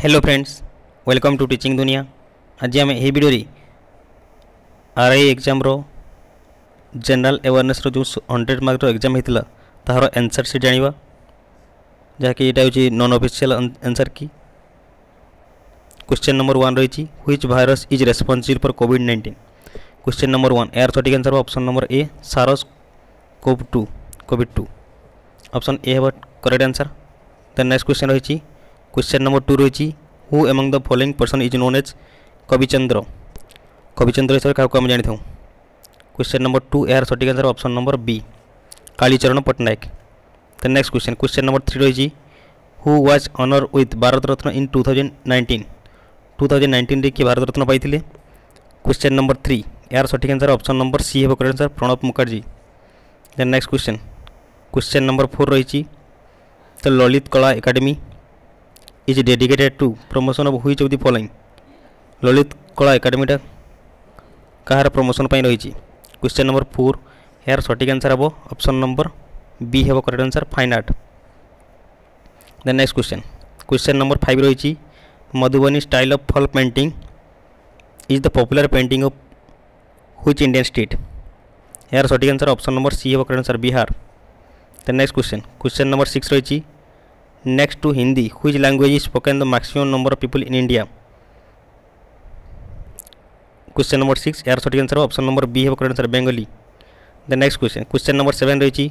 hello friends welcome to teaching ଦୁନିଆ ଆଜି ଆମେ ଏହି ଭିଡ଼ିଓରେ ଆର୍ ଆଇ ଏକ୍ଜାମ୍ର ଜେନେରାଲ୍ ଆୱାରନେସ୍ର ଯେଉଁ ହଣ୍ଡ୍ରେଡ଼ ମାର୍କର ଏକ୍ଜାମ୍ ହେଇଥିଲା ତାହାର ଆନ୍ସର୍ ସିଟ୍ ଜାଣିବା ଯାହାକି ଏଇଟା ହେଉଛି ନନ୍ ଅଫିସିଆଲ୍ ଆନ୍ସର୍ କି କ୍ୱେଶ୍ଚନ୍ ନମ୍ବର ୱାନ୍ ରହିଛି which virus is responsible for COVID nineteen question number one ଏହାର ସଠିକ୍ ଆନ୍ସର୍ ହେବ option number A SARS CoV two COVID two option A ହେବ correct answer then next question ରହିଛି question number two रही who among the following person is known as Kabichandra Kabichandra हिसाब से क्या आम जानी क्वेश्चन नंबर टू यार सठिक answer option number B Kalicharan Pattanayak next question question number three रही who was honoured with Bharat Ratna in two thousand nineteen two thousand nineteen किए भारत रत्न पाई क्वेश्चन नंबर थ्री यार सठिक आंसर ऑप्शन नंबर सी हे correct answer Pranab Mukherjee then next question question number four रही Lalit Kala academy is dedicated to promotion of which of the following Lalit Kala एकाडेमीटा କାହାର promotion ପାଇଁ ରହିଛି କ୍ୱେଶ୍ଚନ୍ ନମ୍ବର ଫୋର୍ ଏହାର ସଠିକ୍ ଆନ୍ସର୍ ହେବ ଅପସନ୍ ନମ୍ବର ବି ହେବ correct answer fine art then next question question number five ରହିଛି Madhubani style of folk painting is the popular painting of which Indian state ଏହାର ସଠିକ୍ ଆନ୍ସର୍ ଅପସନ୍ ନମ୍ବର ସି ହେବ correct answer Bihar then next question question number six ରହିଛି next to Hindi which language is spoken the maximum number of people in India question number six यार सठिक answer option number B है correct answer Bengali the next question question number seven रही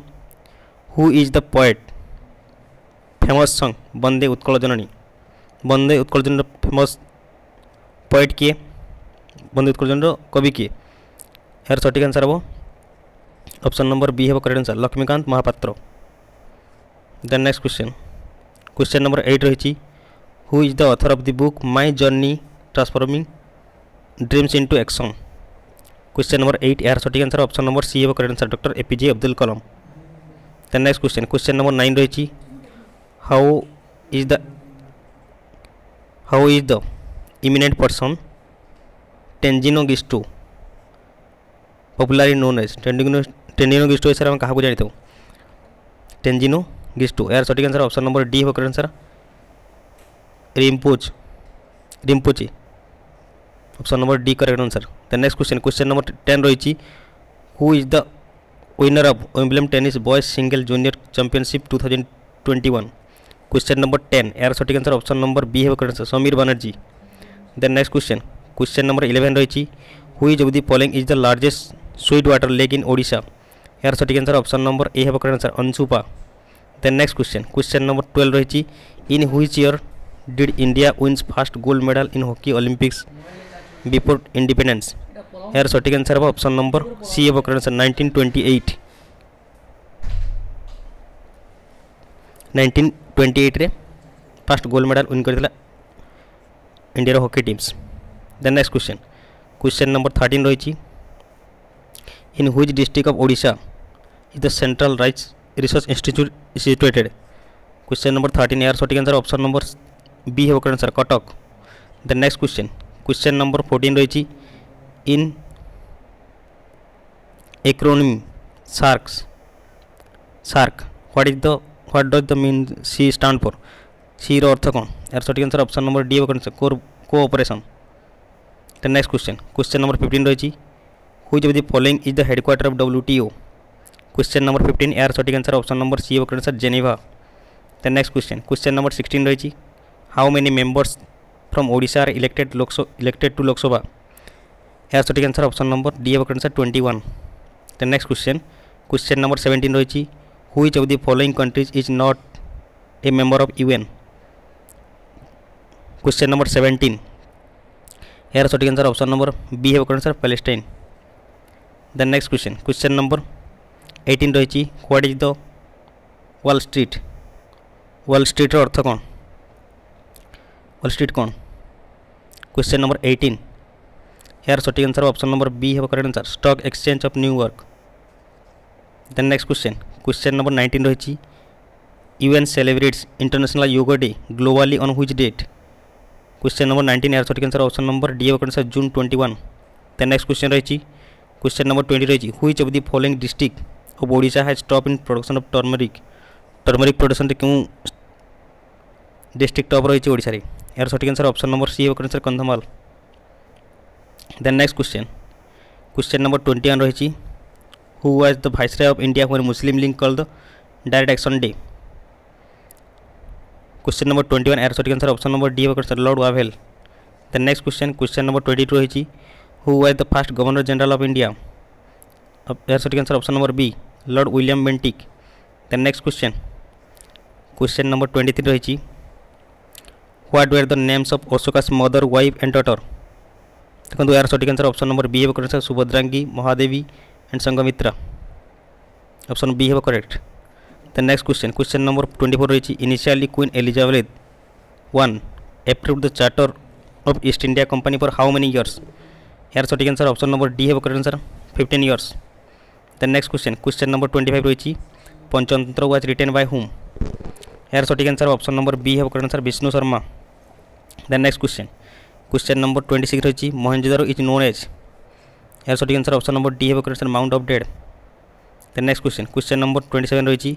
who is the poet famous song Vande Utkal जननी वंदे उत्कल जन famous पॉएट किए वंदे उत्कल जन कवि किए यार सठिक आंसर हे ऑप्शन नंबर बी है correct answer Laxmikanta Mohapatra the next question question number eight रही who is the author of the book my journey transforming dreams into action question number eight यार सठिक आंसर अप्सन नंबर सी हे correct answer doctor A P J Abdul Kalam then next question question number nine रही how is the how is the eminent person Tenzin गिस्टो popularly known as Tenzin गिस्टो विषय आम क्या जानते टेनजिनो গিস टू यार সঠিক आंसर ऑप्शन नंबर डी হবে correct answer Rinpoche Rinpoche option number D correct answer the next question question number ten रही who is the winner of Wimbledon tennis boys single junior championship two thousand twenty one question number ten यार सठिक answer option number B है correct answer Samir Banerjee then next question question number eleven रही हुई is the पॉलिंग is the largest sweet water lake in Odisha यार सठिक answer option number A हे correct answer Anshupa then next question question number twelve रही in which year did India wins first gold medal in hockey Olympics before independence यार सटिक answer है option number C एवं twenty answer first gold medal win कर India hockey teams then next question question number thirteen रही in which district of Odisha is the central rice research institute situated question number thirteen यार सठिक answer option number B हो answer Cuttack the next question question number fourteen रही in acronym SAARC SAARC what is the what does the mean C stand for C अर्थ कौन यार सठिक answer option number D हो correct answer cooperation the next question question number fifteen रही which जब the following is the headquarter of W T O question number fifteen यार सटिक answer option number C correct answer Geneva the next question question number sixteen रही how many members from Odisha are elected Lok Sabha elected to Lok Sabha यार सटिक answer option number D correct answer twenty one the next question question number seventeen रही which of the following countries is not a member of UN question number seventeen यार सटिक answer option number B है answer Palestine the next question question number रही রয়েছে is the wall street wall street अर्थ कौन wall street कौन question number eighteen यार सटिक आंसर ऑप्शन नंबर बी हे correct answer stock exchange of New York then next question question number nineteen रही UN celebrates international yoga day globally on which date question number nineteen यार सटिक answer option number D हे correct answer June twenty one then next question रही question number twenty रही which of the following district of Odisha has top in production of turmeric turmeric production क्यों district top रही है यार सठिक answer option number C हो sir Kandhamal then next question question number twenty one रही who was the viceroy of India हुआ Muslim league called the direct action day question number twenty one यार सठिक answer option number D हो sir lord वाभेल then next question question number twenty two रही who was the first governor general of India यार सही answer option number B lord William Bentinck then next question question number twenty three रही what were the names of Ashoka's mother wife and daughter देखो यार सठिक answer option number B हे correct Subhadrangi Mahadevi and Sanghamitra option B हे correct the next question question number twenty four रही initially queen Elizabeth one approve the charter of East India Company for how many years यार सठिक answer option number D हे correct answer fifteen years then next question question number twenty five রয়েছে Panchatantra was written by hmm এর সঠিক answer option number B হবে কারণ answer Vishnu Sharma then next question question number twenty six রয়েছে Mohenjodaro is known as এর সঠিক answer option নম্বর D হবে কারণ answer mound of dead then next question question number twenty seven রয়েছে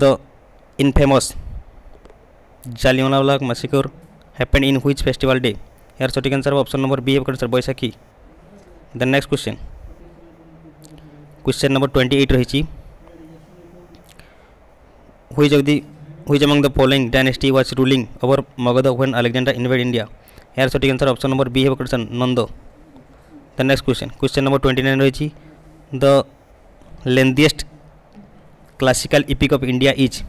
the infamous Jallianwala massacre happened in which festival day यार सटिक answer option number B है sir Baisakhi the next question question number twenty eight रही हुई जगदी which among the following dynasty was ruling over Magadha when Alexander invaded India यार सठिक answer option number B है question Nanda the next question question number twenty nine रही the lengthiest classical epic of India is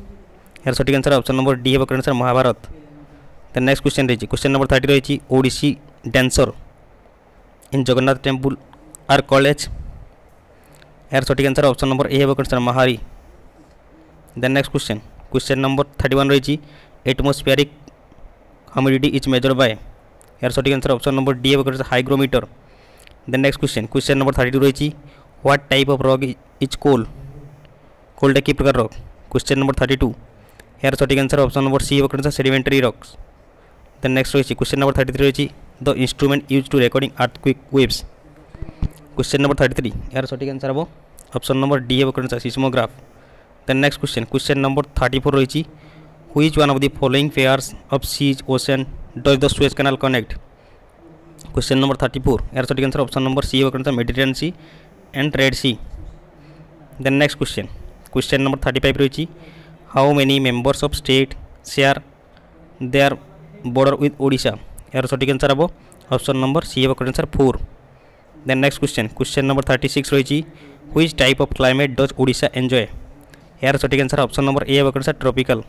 यार सठिक answer option number D है Krishna Mahabharata the next question रही question number thirty रही Odissi dancer in Jagannath temple are called यार सठिक answer option number A hmm question Mahari then next question question number thirty one रही atmospheric humidity is measured by यार सठिक answer option number D hmm question hygrometer then next question question number thirty two रही what type of rock is coal कोलटा कि प्रकार rock question number thirty two यार सठिक answer option number C hmm question sedimentary rocks then next रही question number thirty three रही the instrument use to recording quake waves question number thirty three यार सठिक answer hmm option number D hmm क्या seismograph the next question question number thirty four रही which one of the following pairs of seas ocean does the Suez canal connect question number thirty four यार सठिक answer option number C hmm क्या Mediterranean sea and red sea then next question question number thirty five रही how many members of state सेयार they are border oath Odisha यार सठिक answer hmm option number C hmm क्या answer four then next question question number thirty six रही which type of climate does Voda enjoy यार सठिक answer option number A होगा sir tropical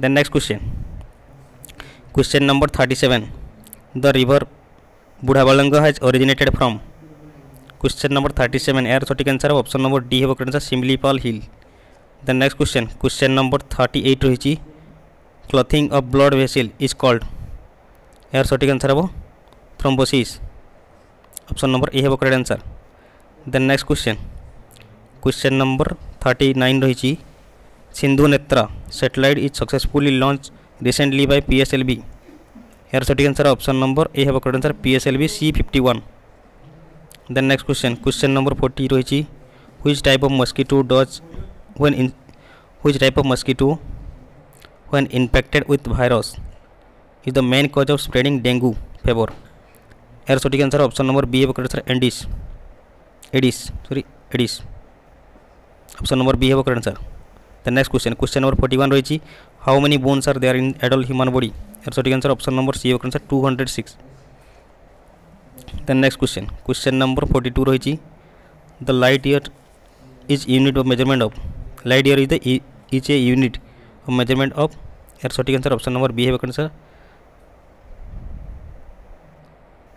then next question question number thirty seven the river Budhabalanga has originated from question number thirty seven यार सठिक answer option number D होगा answer Similipal hill then next question question number thirty eight रही clotting of blood vessel is called यार सठिक answer hmm thrombosis option number A हे correct answer then next question question number thirty nine रही Sindhu Netra satellite is successfully launch recently by PSLV यार सठिक answer option number A हे correct answer PSLV C fifty one then next question question number forty रही which type of mosquito does when in type of of when infected infected with virus is the main cause of spreading dengue यार सटीक answer option number B हे पकड़े sir Aedes Aedes sorry Aedes option number B हे correct answer the next question question number forty one रही how many bones are there in adult human body यार सटिक answer option number C correct answer two hundred six the next question question number forty two रही the light year is unit of measurement of light year is the is a unit of measurement of यार सटिक answer option number B हे correct answer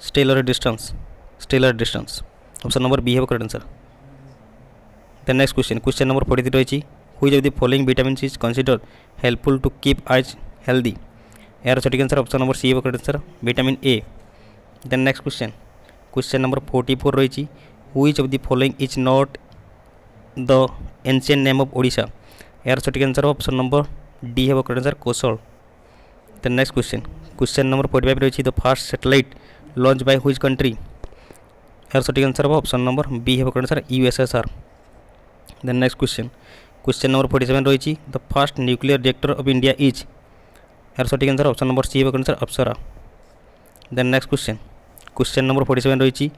stellar distance stellar distance option number B हे correct answer then next question question number forty three रही which the following vitamin is consider helpful to keep eyes healthy यार सठिक answer option number C हे correct answer vitamin A then next question question number forty four रही which the following is not the ancient name of Odisha यार सठिक answer option number D हे correct answer Kaushal then next question question number forty five रही the first satellite launch by which country यार सठिक answer hmm option number B हे correct answer USSR then next question question number forty seven रही the first nuclear reactor of India is यार सठिक answer option number C हे correct answer Apsara then next question question number forty seven रही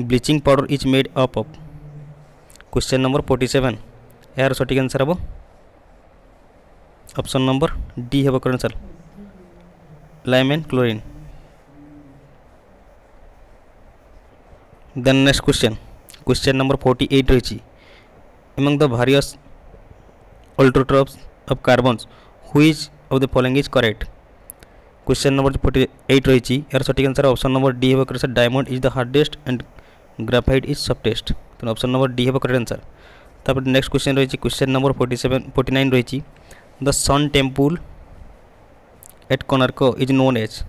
bleaching powder is made up of question number forty seven यार सठिक answer hmm option number D हे correct answer lime and chlorine next question question number forty eight रही among the various allotropes of carbons which of the following is correct question number forty eight रही यार सठिक answer option number D हे correct diamond is the hardest and graphite is softest तो option number D हे correct answer तप next question रही question number forty seven forty nine रही the sun temple at Konark is known as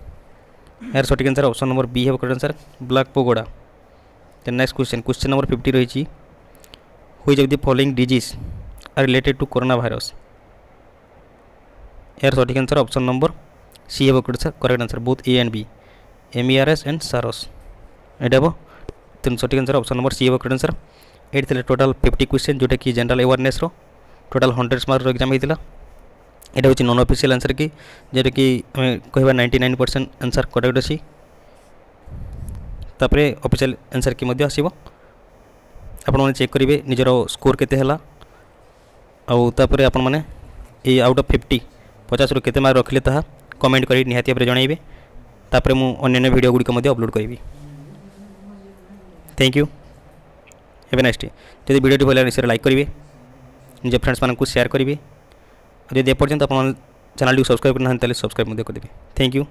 यार सठिक answer option number B हे correct answer black pagoda then next question question number 50 ରହିଛି which of the following disease are related to coronavirus ଏହାର ସଠିକ୍ answer option number C ହେବ correct answer both A and B MERS and SARS ଏଇଟା ହେବ ତେଣୁ ସଠିକ୍ answer option number C ହେବ correct answer ଏଇଠି ଥିଲା ଟୋଟାଲ୍ ଫିଫ୍ଟି କ୍ୱେଶ୍ଚନ୍ ଯେଉଁଟାକି ଜେନେରାଲ୍ ଆୱାରନେସ୍ର ଟୋଟାଲ୍ ହଣ୍ଡ୍ରେଡ଼ ମାର୍କର ଏକ୍ଜାମ୍ ହେଇଥିଲା এটা হচ্ছে নন অফিসিয়াল আনসার কি যেটা কি আমি কহবা ninety nine percent answer correct অছি तापर अफिशियाल एनसर की मध्य आसो आपने चेक करेंगे निजर स्कोर केपर आपण मैने आउट अफ फिफ्टी पचास रू के मार्क रखिले कमेंट कर निहाती भाव जनइबे तापर मुझे भिडियो गुड़िकलोड करी थैंक यू एवं नेक्स्ट जब भिडियो भल निश्चित लाइक करेंगे निज फ्रेंड्स मानक सेयार करेंगे जब एपर्तंत आप चेल्टी सब्सक्राइब करना सब्सक्राइब करदे थैंक यू